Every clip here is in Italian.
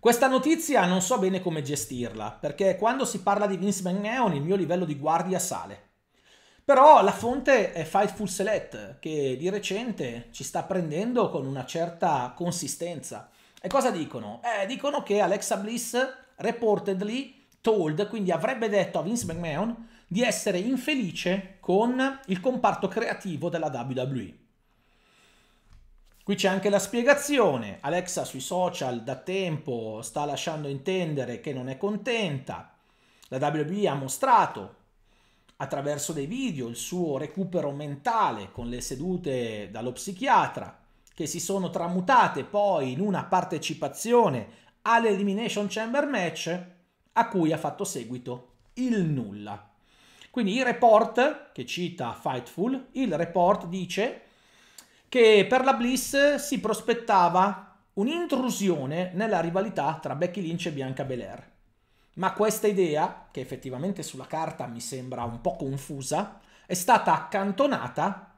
Questa notizia non so bene come gestirla, perché quando si parla di Vince McMahon il mio livello di guardia sale. Però la fonte è Fightful Select, che di recente ci sta prendendo con una certa consistenza. E cosa dicono? Eh, dicono che Alexa Bliss reportedly told, quindi avrebbe detto a Vince McMahon di essere infelice con il comparto creativo della WWE. Qui c'è anche la spiegazione, Alexa sui social da tempo sta lasciando intendere che non è contenta, la WWE ha mostrato attraverso dei video il suo recupero mentale con le sedute dallo psichiatra che si sono tramutate poi in una partecipazione all'Elimination Chamber Match a cui ha fatto seguito il nulla. Quindi il report che cita Fightful, il report dice che per la Bliss si prospettava un'intrusione nella rivalità tra Becky Lynch e Bianca Belair. Ma questa idea, che effettivamente sulla carta mi sembra un po' confusa, è stata accantonata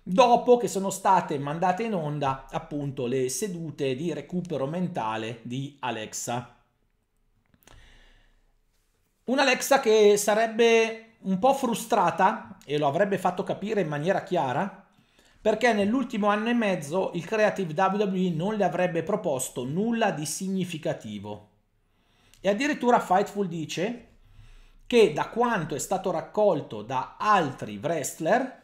dopo che sono state mandate in onda appunto le sedute di recupero mentale di Alexa. Un'Alexa che sarebbe un po' frustrata, e lo avrebbe fatto capire in maniera chiara, perché nell'ultimo anno e mezzo il creative WWE non le avrebbe proposto nulla di significativo. E addirittura Fightful dice che da quanto è stato raccolto da altri wrestler,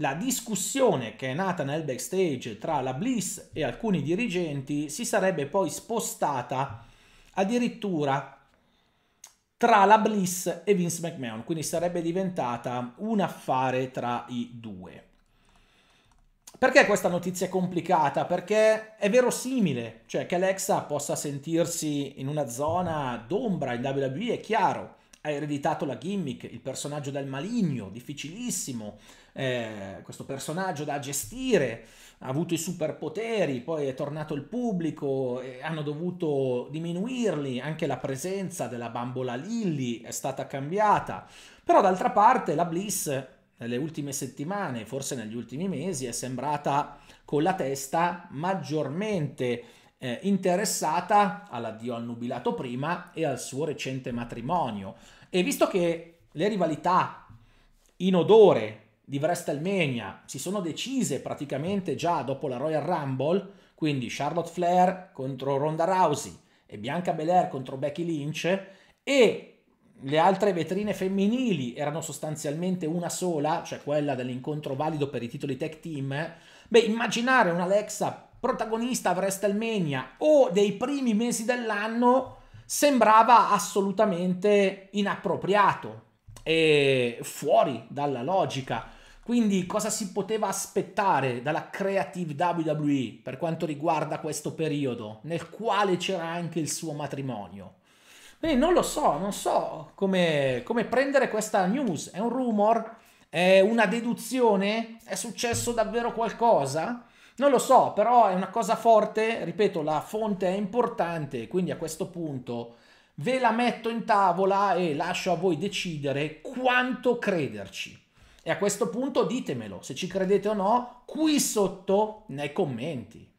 la discussione che è nata nel backstage tra la Bliss e alcuni dirigenti si sarebbe poi spostata addirittura tra la Bliss e Vince McMahon, quindi sarebbe diventata un affare tra i due. Perché questa notizia è complicata? Perché è verosimile, cioè che Alexa possa sentirsi in una zona d'ombra in WWE, è chiaro. Ha ereditato la gimmick, il personaggio del maligno, difficilissimo, eh, questo personaggio da gestire, ha avuto i superpoteri, poi è tornato il pubblico, e hanno dovuto diminuirli, anche la presenza della bambola Lilly è stata cambiata. Però d'altra parte la Bliss nelle ultime settimane, forse negli ultimi mesi, è sembrata con la testa maggiormente eh, interessata all'addio al nubilato prima e al suo recente matrimonio. E visto che le rivalità in odore di WrestleMania si sono decise praticamente già dopo la Royal Rumble, quindi Charlotte Flair contro Ronda Rousey e Bianca Belair contro Becky Lynch, e le altre vetrine femminili erano sostanzialmente una sola, cioè quella dell'incontro valido per i titoli tech team, beh, immaginare un'Alexa protagonista a WrestleMania o dei primi mesi dell'anno sembrava assolutamente inappropriato e fuori dalla logica. Quindi cosa si poteva aspettare dalla Creative WWE per quanto riguarda questo periodo, nel quale c'era anche il suo matrimonio? Beh, non lo so, non so come, come prendere questa news. È un rumor? È una deduzione? È successo davvero qualcosa? Non lo so, però è una cosa forte, ripeto, la fonte è importante, quindi a questo punto ve la metto in tavola e lascio a voi decidere quanto crederci. E a questo punto ditemelo, se ci credete o no, qui sotto nei commenti.